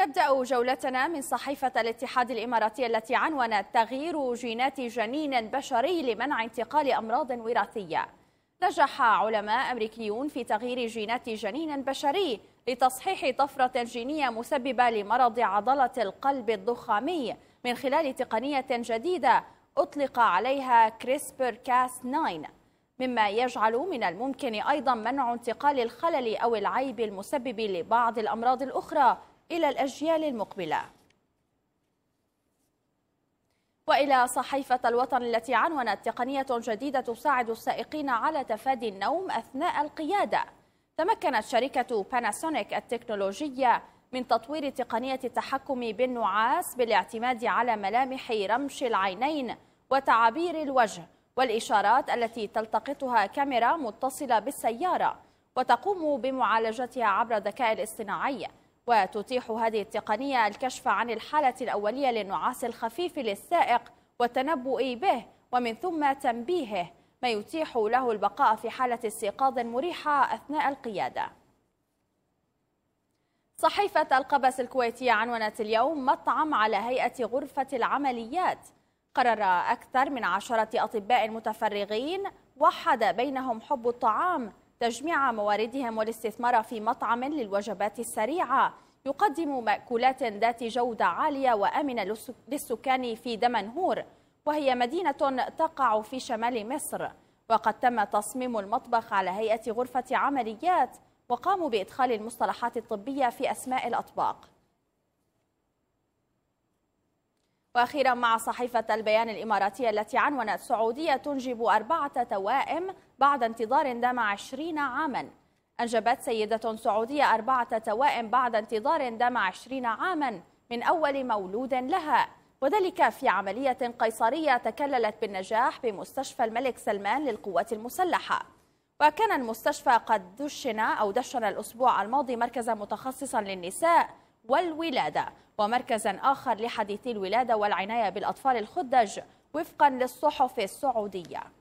نبدأ جولتنا من صحيفة الاتحاد الإماراتي التي عنونت تغيير جينات جنين بشري لمنع انتقال أمراض وراثية نجح علماء أمريكيون في تغيير جينات جنين بشري لتصحيح طفرة جينية مسببة لمرض عضلة القلب الضخامي من خلال تقنية جديدة أطلق عليها كريسبر كاس 9 مما يجعل من الممكن أيضا منع انتقال الخلل أو العيب المسبب لبعض الأمراض الأخرى إلى الأجيال المقبلة وإلى صحيفة الوطن التي عنونت تقنية جديدة تساعد السائقين على تفادي النوم أثناء القيادة تمكنت شركة باناسونيك التكنولوجية من تطوير تقنية التحكم بالنعاس بالاعتماد على ملامح رمش العينين وتعابير الوجه والإشارات التي تلتقطها كاميرا متصلة بالسيارة وتقوم بمعالجتها عبر الذكاء الاصطناعي وتتيح هذه التقنية الكشف عن الحالة الأولية للنعاس الخفيف للسائق والتنبؤ به ومن ثم تنبيهه ما يتيح له البقاء في حالة استيقاظ مريحة أثناء القيادة صحيفة القبس الكويتية عنونت اليوم مطعم على هيئة غرفة العمليات قرر أكثر من عشرة أطباء متفرغين وحد بينهم حب الطعام تجميع مواردهم والاستثمار في مطعم للوجبات السريعة يقدم مأكولات ذات جودة عالية وآمنة للسكان في دمنهور وهي مدينة تقع في شمال مصر وقد تم تصميم المطبخ على هيئة غرفة عمليات وقاموا بإدخال المصطلحات الطبية في أسماء الأطباق وأخيرا مع صحيفة البيان الإماراتية التي عنونت سعودية تنجب أربعة توائم بعد انتظار دام عشرين عاما أنجبت سيدة سعودية أربعة توائم بعد انتظار دام عشرين عاما من أول مولود لها وذلك في عملية قيصرية تكللت بالنجاح بمستشفى الملك سلمان للقوات المسلحة وكان المستشفى قد دشن أو دشن الأسبوع الماضي مركزا متخصصا للنساء والولادة ومركزا آخر لحديثي الولادة والعناية بالأطفال الخدج وفقا للصحف السعودية